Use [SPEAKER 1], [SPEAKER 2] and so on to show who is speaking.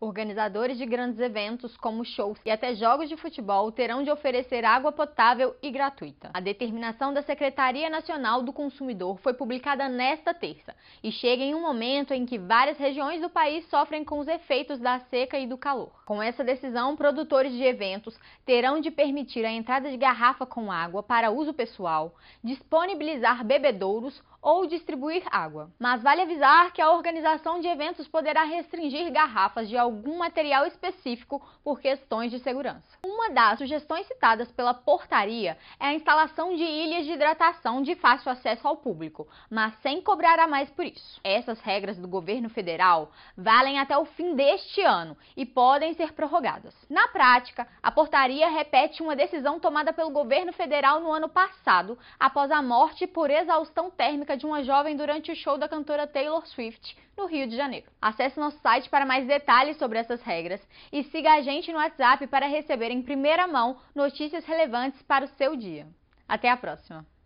[SPEAKER 1] Organizadores de grandes eventos, como shows e até jogos de futebol, terão de oferecer água potável e gratuita. A determinação da Secretaria Nacional do Consumidor foi publicada nesta terça e chega em um momento em que várias regiões do país sofrem com os efeitos da seca e do calor. Com essa decisão, produtores de eventos terão de permitir a entrada de garrafa com água para uso pessoal, disponibilizar bebedouros ou distribuir água. Mas vale avisar que a organização de eventos poderá restringir garrafas de algum material específico por questões de segurança. Uma das sugestões citadas pela portaria é a instalação de ilhas de hidratação de fácil acesso ao público, mas sem cobrar a mais por isso. Essas regras do governo federal valem até o fim deste ano e podem ser prorrogadas. Na prática, a portaria repete uma decisão tomada pelo governo federal no ano passado após a morte por exaustão térmica de uma jovem durante o show da cantora Taylor Swift, no Rio de Janeiro. Acesse nosso site para mais detalhes sobre essas regras e siga a gente no WhatsApp para receber em primeira mão notícias relevantes para o seu dia. Até a próxima!